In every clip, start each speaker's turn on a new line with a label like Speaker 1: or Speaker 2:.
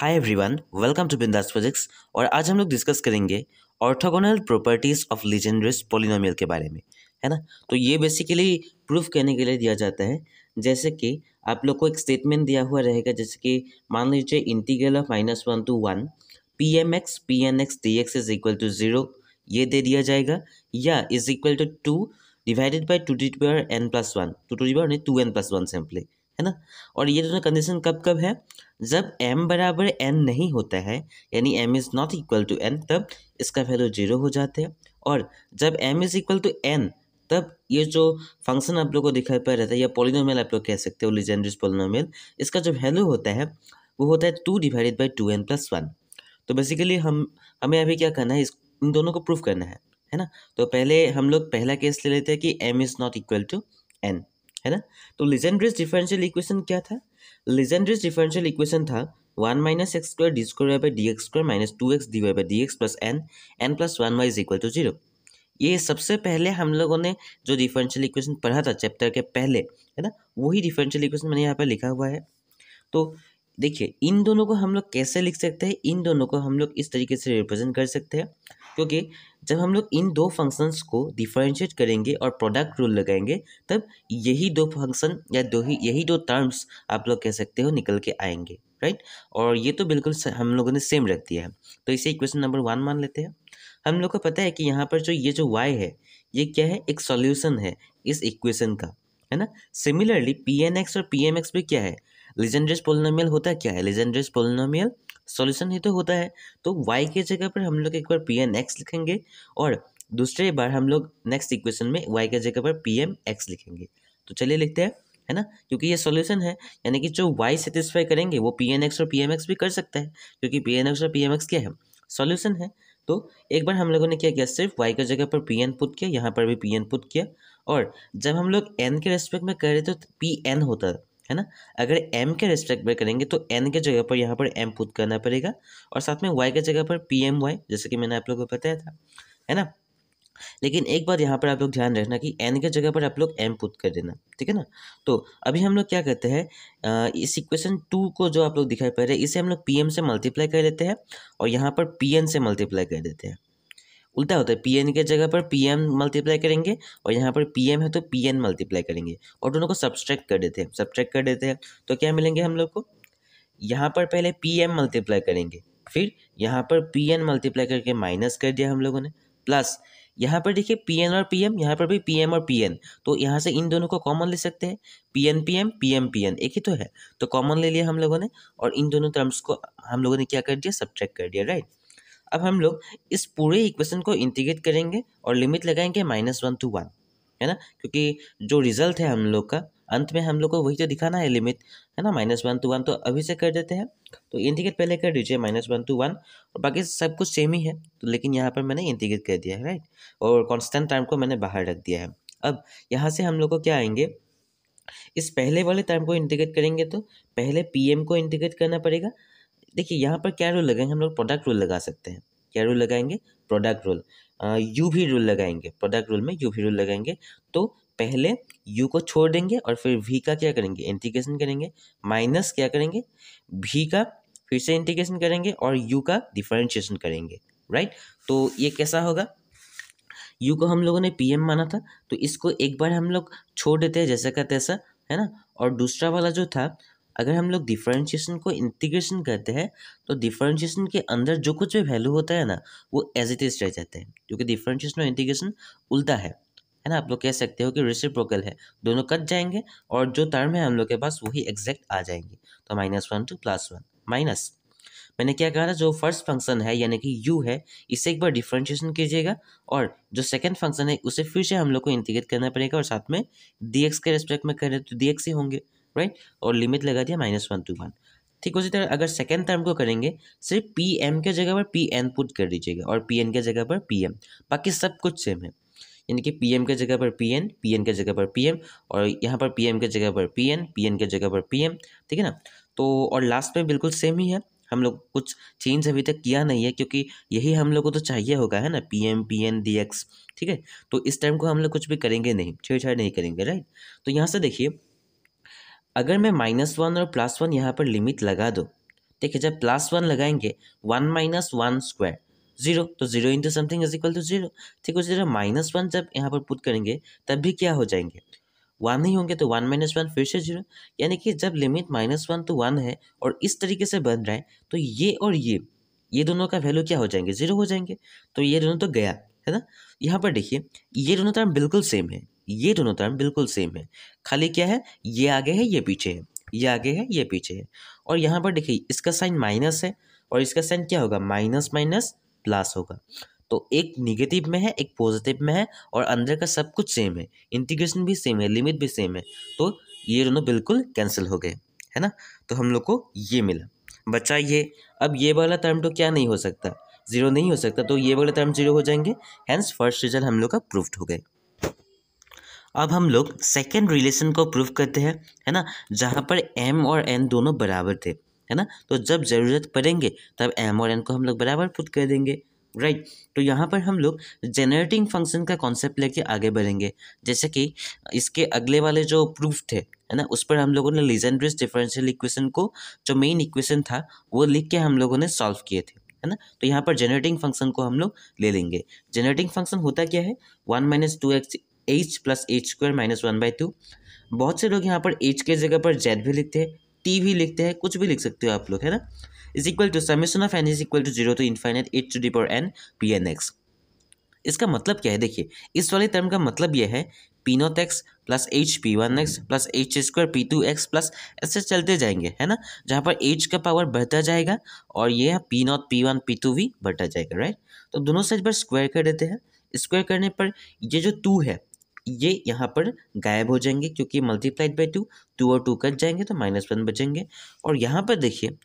Speaker 1: Hi everyone welcome to Bindaas physics और आज हम लोग डिस्कस करेंगे orthogonal properties of Legendre's polynomial के बारे में है ना तो ये बेसिकली प्रूफ करने के लिए दिया जाता है जैसे कि आप लोग को एक स्टेटमेंट दिया हुआ रहेगा जैसे कि मान लीजिए integral of minus one to one P M X P N X D X is equal to zero ये दे दिया जाएगा या is equal to two divided by two two power N plus one two two power नहीं two N plus one simply है ना और ये दोनों कंडीशन कब कब है जब m बराबर n नहीं होता है यानी m is not equal to n तब इसका वैल्यू जीरो हो जाता है और जब m is equal to n तब ये जो फंक्शन आप लोग को दिखाई पड़ रहता है या पोलिनोमियल आप लोग कह सकते हो लिजेंड्रिस पोलिनोमियल इसका जो वैल्यू होता है वो होता है two divided by two N plus one तो बेसिकली हम हमें अभी क्या करना है इस इन दोनों को प्रूफ करना है है ना तो पहले हम लोग पहला केस ले लेते हैं कि M is not equal to N है ना तो लिजेंड्रिस डिफरेंशियल इक्वेशन क्या था लेजेंड्रीज डिफरेंशियल इक्वेशन था one minus X square D square by D X square minus two X D Y by D X plus N N plus one Y is equal to zero ये सबसे पहले हम लोगों ने जो differential equation पढ़ा था चैप्टर के पहले है ना वही डिफरेंशियल इक्वेशन मैंने यहाँ पर लिखा हुआ है तो देखिए इन दोनों को हम लोग कैसे लिख सकते हैं इन दोनों को हम लोग इस तरीके से रिप्रेजेंट कर सकते हैं क्योंकि जब हम लोग इन दो फंक्शंस को डिफ्रेंशिएट करेंगे और प्रोडक्ट रूल लगाएंगे तब यही दो फंक्शन या दो ही यही दो टर्म्स आप लोग कह सकते हो निकल के आएंगे राइट और ये तो बिल्कुल हम लोगों ने सेम रख दिया है तो इसे इक्वेशन नंबर वन मान लेते हैं हम लोग को पता है कि यहाँ पर जो ये जो वाई है ये क्या है एक सॉल्यूशन है इस इक्वेशन का है ना सिमिलरली पी एन एक्स और पी एम एक्स भी क्या है लिजेंड्रेस पोलिनोमियल होता क्या है लिजेंड्रेस पोलिनोमियल सॉल्यूशन ही तो होता है तो वाई के जगह पर हम लोग एक बार पी एन एक्स लिखेंगे और दूसरे बार हम लोग नेक्स्ट इक्वेशन में वाई के जगह पर पी एम एक्स लिखेंगे तो चलिए लिखते हैं है ना क्योंकि ये सॉल्यूशन है यानी कि जो वाई सेटिस्फाई करेंगे वो पी एन एक्स और पी एम एक्स भी कर सकता है क्योंकि पी एन एक्स और पी एम एक्स क्या है सॉल्यूशन है तो एक बार हम लोगों ने क्या किया सिर्फ वाई के जगह पर पी एन पुट किया यहाँ पर भी पी एन पुट किया और जब हम लोग एन के रेस्पेक्ट में कर रहे थे तो पी एन होता था है ना अगर एम के रेस्पेक्ट में करेंगे तो एन के जगह पर यहाँ पर एम पुट करना पड़ेगा और साथ में वाई के जगह पर पी एम वाई जैसे कि मैंने आप लोगों को बताया था है ना लेकिन एक बात यहाँ पर आप लोग ध्यान रखना कि एन के जगह पर आप लोग एम पुट कर देना ठीक है ना तो अभी हम लोग क्या करते हैं इस इक्वेशन टू को जो आप लोग दिखाई पड़ रहे हैं इसे हम लोग पी एम से मल्टीप्लाई कर लेते हैं और यहाँ पर पी एन से मल्टीप्लाई कर देते हैं उल्टा होता है पी एन के जगह पर पी एम मल्टीप्लाई करेंगे और यहाँ पर पी एम है तो पी एन मल्टीप्लाई करेंगे और दोनों को सब्सट्रैक्ट कर देते हैं सब्सट्रैक्ट कर देते हैं तो क्या मिलेंगे हम लोग को यहाँ पर पहले पी एम मल्टीप्लाई करेंगे फिर यहाँ पर पी एन मल्टीप्लाई करके माइनस कर दिया हम लोगों ने प्लस यहाँ पर देखिए पी एन और पी एम यहाँ पर भी पी एम और पी एन तो यहाँ से इन दोनों को कॉमन ले सकते हैं P N P M P M P N एक ही तो है तो कॉमन ले लिया हम लोगों ने और इन दोनों टर्म्स को हम लोगों ने क्या कर दिया सब्ट्रैक्ट कर दिया राइट अब हम लोग इस पूरे इक्वेशन को इंटीग्रेट करेंगे और लिमिट लगाएंगे माइनस वन टू वन है ना क्योंकि जो रिजल्ट है हम लोग का अंत में हम लोग को वही तो दिखाना है लिमिट है ना माइनस वन टू वन तो अभी से कर देते हैं तो इंटीग्रेट पहले कर दीजिए माइनस वन टू वन और बाकी सब कुछ सेम ही है तो लेकिन यहाँ पर मैंने इंटीग्रेट कर दिया है राइट और कॉन्स्टेंट टाइम को मैंने बाहर रख दिया है अब यहाँ से हम लोग को क्या आएंगे इस पहले वाले टाइम को इंटीग्रेट करेंगे तो पहले एम को इंटीग्रेट करना पड़ेगा देखिए यहाँ पर क्या रूल लगाएंगे हम लोग प्रोडक्ट रूल लगा सकते हैं क्या रूल लगाएंगे product rule U V rule लगाएंगे प्रोडक्ट रूल में यू भी रूल लगाएंगे तो पहले यू को छोड़ देंगे और फिर वी का क्या करेंगे इंटीग्रेशन करेंगे माइनस क्या करेंगे वी का फिर से इंटीग्रेशन करेंगे और यू का डिफरेंशिएशन करेंगे राइट तो ये कैसा होगा यू को हम लोगों ने एम माना था तो इसको एक बार हम लोग छोड़ देते हैं जैसा का तैसा है ना और दूसरा वाला जो था अगर हम लोग डिफ्रेंशिएशन को इंटीग्रेशन करते हैं तो डिफरेंशिएशन के अंदर जो कुछ भी वैल्यू होता है ना वो एज इट इज रह जाते हैं क्योंकि डिफरेंशिएशन और इंटीग्रेशन उल्टा है है ना आप लोग कह सकते हो कि रेसिप्रोकल है दोनों कट जाएंगे और जो टर्म है हम लोग के पास वही एग्जैक्ट आ जाएंगे तो minus one to plus one minus मैंने क्या कहा था जो फर्स्ट फंक्शन है यानी कि यू है इसे एक बार डिफरेंशिएशन कीजिएगा और जो सेकंड फंक्शन है उसे फिर से हम लोग को इंटीग्रेट करना पड़ेगा और साथ में dx के रेस्पेक्ट में करें तो एक्स ही होंगे राइट और लिमिट लगा दिया माइनस वन टू वन ठीक उसी तरह अगर सेकेंड टर्म को करेंगे सिर्फ पी एम के जगह पर पी एन पुट कर दीजिएगा और पी एन के जगह पर पी एम बाकी सब कुछ सेम है यानी कि पी एम के जगह पर पी एन पी एन के जगह पर पी एम और यहाँ पर पी एम के जगह पर पी एन पी एन के जगह पर पी एम ठीक है ना तो और लास्ट में बिल्कुल सेम ही है हम लोग कुछ चेंज अभी तक किया नहीं है क्योंकि यही हम लोग को तो चाहिए होगा है ना P M P N D X ठीक है तो इस टाइम को हम लोग कुछ भी करेंगे नहीं छेड़छाड़ नहीं करेंगे राइट तो यहाँ से देखिए अगर मैं माइनस वन और प्लस वन यहाँ पर लिमिट लगा दूँ ठीक है जब प्लस वन लगाएंगे one minus one square zero तो zero into something is equal to zero ठीक उसी तरह माइनस वन जब यहाँ पर पुट करेंगे तब भी क्या हो जाएंगे वन ही होंगे तो वन माइनस वन फिर से जीरो यानी कि जब limit minus one to one है और इस तरीके से बन रहा है तो ये और ये ये दोनों का वैल्यू क्या हो जाएंगे जीरो हो जाएंगे तो ये दोनों तो गया है ना यहाँ पर देखिए ये दोनों तरह बिल्कुल सेम है ये दोनों टर्म बिल्कुल सेम है खाली क्या है ये आगे है ये पीछे है ये आगे है ये पीछे है और यहाँ पर देखिए इसका साइन माइनस है और इसका साइन क्या होगा माइनस माइनस प्लस होगा तो एक निगेटिव में है एक पॉजिटिव में है और अंदर का सब कुछ सेम है इंटीग्रेशन भी सेम है लिमिट भी सेम है तो ये दोनों बिल्कुल कैंसिल हो गए है ना तो हम लोग को ये मिला बच्चा ये अब ये वाला टर्म तो क्या नहीं हो सकता ज़ीरो नहीं हो सकता तो ये वाला टर्म जीरो हो जाएंगे हैंस फर्स्ट रिजल्ट हम लोग का प्रूफ हो गए अब हम लोग सेकेंड रिलेशन को प्रूव करते हैं है ना जहाँ पर एम और एन दोनों बराबर थे है ना तो जब ज़रूरत पड़ेंगे तब एम और एन को हम लोग बराबर पुट कर देंगे राइट right. तो यहाँ पर हम लोग जेनरेटिंग फंक्शन का कॉन्सेप्ट लेके आगे बढ़ेंगे जैसे कि इसके अगले वाले जो प्रूफ थे है ना उस पर हम लोगों ने लीजेंड्रिस डिफरेंशियल इक्वेशन को जो मेन इक्वेशन था वो लिख के हम लोगों ने सॉल्व किए थे है ना तो यहाँ पर जेनरेटिंग फंक्शन को हम लोग ले लेंगे जेनरेटिंग फंक्शन होता क्या है one minus two X H plus H square minus one by two बहुत से लोग यहाँ पर एच के जगह पर जेड भी लिखते हैं टी भी लिखते हैं कुछ भी लिख सकते हो आप लोग है ना is equal to summation of N is equal to zero to infinite H to the power N P N X इसका मतलब क्या है देखिए इस वाले टर्म का मतलब यह है P naught X plus H P one X plus H square P two X plus ऐसे चलते जाएंगे है ना जहाँ पर एच का पावर बढ़ता जाएगा और ये P naught P one P two भी बढ़ता जाएगा राइट तो दोनों साइड पर स्क्वायर कर देते हैं स्क्वायर करने पर ये जो टू है ये यहाँ पर गायब हो जाएंगे क्योंकि मल्टीप्लाइड बाई टू टू और टू कट जाएंगे तो माइनस वन बचेंगे और यहाँ पर देखिए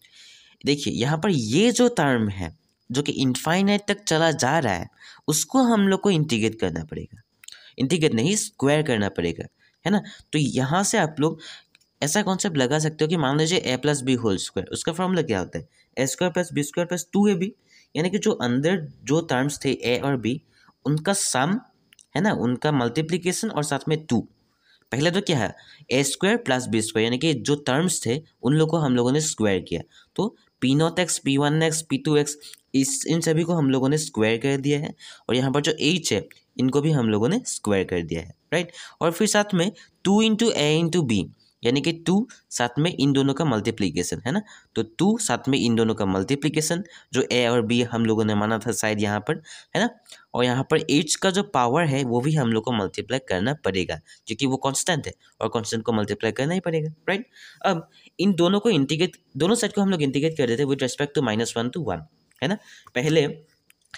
Speaker 1: देखिए यहाँ पर ये जो टर्म है जो कि इन्फाइनाइट तक चला जा रहा है उसको हम लोग को इंटीग्रेट करना पड़ेगा इंटीग्रेट नहीं स्क्वायर करना पड़ेगा है ना तो यहाँ से आप लोग ऐसा कॉन्सेप्ट लगा सकते हो कि मान लीजिए A plus B whole square उसका फॉर्मूला क्या होता है A square plus B square plus two A B यानी कि जो अंदर जो टर्म्स थे ए और बी उनका सम है ना उनका मल्टीप्लीकेशन और साथ में टू पहले तो क्या है A square plus B square यानी कि जो टर्म्स थे उन लोग को हम लोगों ने स्क्वायर किया तो P naught X P one X P two X इस इन सभी को हम लोगों ने स्क्वायर कर दिया है और यहाँ पर जो एच है इनको भी हम लोगों ने स्क्वायर कर दिया है राइट और फिर साथ में two into A into B यानी कि टू साथ में इन दोनों का मल्टीप्लीकेशन है ना तो टू साथ में इन दोनों का मल्टीप्लीकेशन जो ए और बी हम लोगों ने माना था शायद यहाँ पर है ना और यहाँ पर एच का जो पावर है वो भी हम लोग को मल्टीप्लाई करना पड़ेगा क्योंकि वो कॉन्स्टेंट है और कॉन्स्टेंट को मल्टीप्लाई करना ही पड़ेगा राइट अब इन दोनों को इंटीग्रेट दोनों साइड को हम लोग इंटीग्रेट कर देते हैं with respect to minus one to one है ना पहले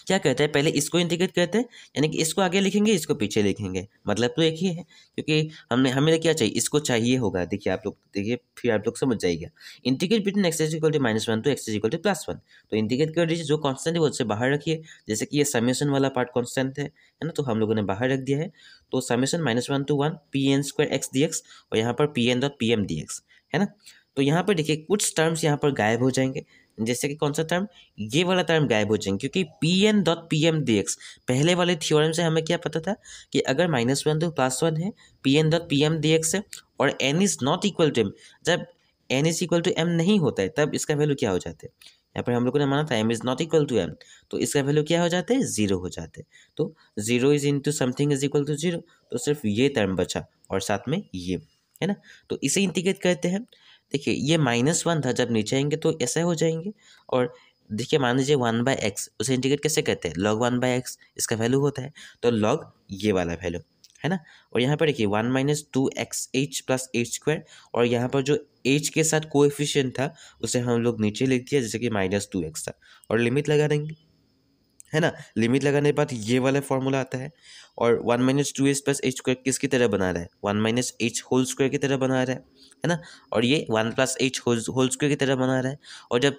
Speaker 1: क्या कहते है पहले इसको इंटीग्रेट करते हैं यानी कि इसको आगे लिखेंगे इसको पीछे लिखेंगे मतलब तो एक ही है क्योंकि हमने हमें तो क्या चाहिए इसको चाहिए होगा देखिए आप लोग देखिए फिर आप लोग समझ जाएगा integrate between X is equal to minus one X X is equal to plus one तो इंटीग्रेट कर दीजिए जो कॉन्स्टेंट है वो उससे बाहर रखिए जैसे कि ये समेसन वाला पार्ट कॉन्स्टेंट है है ना तो हम लोगों ने बाहर रख दिया है तो summation minus one to one P N square X D X और यहाँ पर P N dot P M D X है ना तो यहाँ पर देखिए कुछ टर्म्स यहाँ पर गायब हो जाएंगे जैसे कि कौन सा टर्म ये वाला टर्म गायब हो जाएंगे क्योंकि P N dot P M D X पहले वाले थियोरम से हमें क्या पता था कि अगर माइनस वन तो प्लस वन है P N dot P M D X है और N is not equal to M जब N is equal to M नहीं होता है तब इसका वैल्यू क्या हो जाता है यहाँ पर हम लोगों ने माना था M is not equal to M तो इसका वैल्यू क्या हो जाता है ज़ीरो हो जाते हैं तो zero is into something is equal to zero तो सिर्फ ये टर्म बचा और साथ में ये है ना तो इसे इंटीग्रेट करते हैं देखिए ये माइनस वन था जब नीचे आएंगे तो ऐसे हो जाएंगे और देखिए मान लीजिए वन बाय एक्स उसे इंटीग्रेट कैसे कहते हैं लॉग वन बाय एक्स इसका वैल्यू होता है तो लॉग ये वाला वैल्यू है ना और यहाँ पर देखिए one minus two X H plus H square और यहाँ पर जो एच के साथ कोएफिशिएंट था उसे हम लोग नीचे लिख दिया जैसे कि माइनस टू एक्स था और लिमिट लगा देंगे है ना लिमिट लगाने के बाद ये वाला फॉर्मूला आता है और one minus two H plus H square किसकी तरह बना रहा है one minus H whole square की तरह बना रहा है है ना और ये one plus H whole square की तरह बना रहा है और जब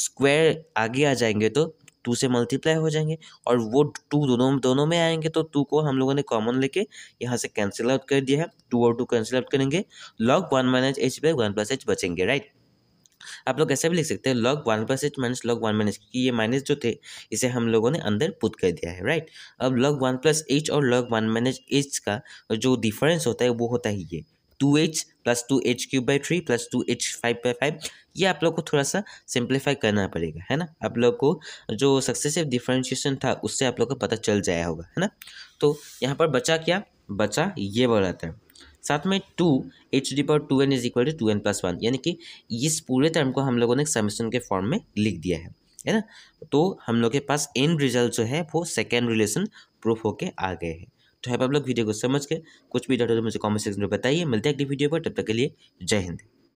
Speaker 1: स्क्वायर आगे आ जाएंगे तो टू से मल्टीप्लाई हो जाएंगे और वो टू दोनों दोनों में आएंगे तो टू को हम लोगों ने कॉमन लेके यहाँ से कैंसिल आउट कर दिया है टू और टू कैंसिल आउट करेंगे log one minus h by one plus h बचेंगे राइट आप लोग ऐसे भी लिख सकते हैं log one plus h minus log one minus क्योंकि ये माइनस जो थे इसे हम लोगों ने अंदर पुत कर दिया है राइट अब लॉग वन प्लस एच और लॉग वन माइनस एच का जो डिफरेंस होता है वो होता है ये two H plus two h cube by three plus two h five by five ये आप लोग को थोड़ा सा सिंप्लीफाई करना पड़ेगा है ना आप लोग को जो सक्सेसिव डिफ्रेंशिएशन था उससे आप लोग को पता चल जाया होगा है ना तो यहाँ पर बचा क्या बचा ये बोला था साथ में two h the power two n is equal to two N plus one यानी कि इस पूरे टर्म को हम लोगों ने समेशन के फॉर्म में लिख दिया है है ना तो हम लोग के पास एंड रिजल्ट जो है वो सेकेंड रिलेशन प्रूफ होके आ गए हैं तो है आप लोग वीडियो को समझ के कुछ भी डाउट हो तो मुझे कमेंट सेक्शन में बताइए मिलते हैं अगली वीडियो पर तब तक के लिए जय हिंद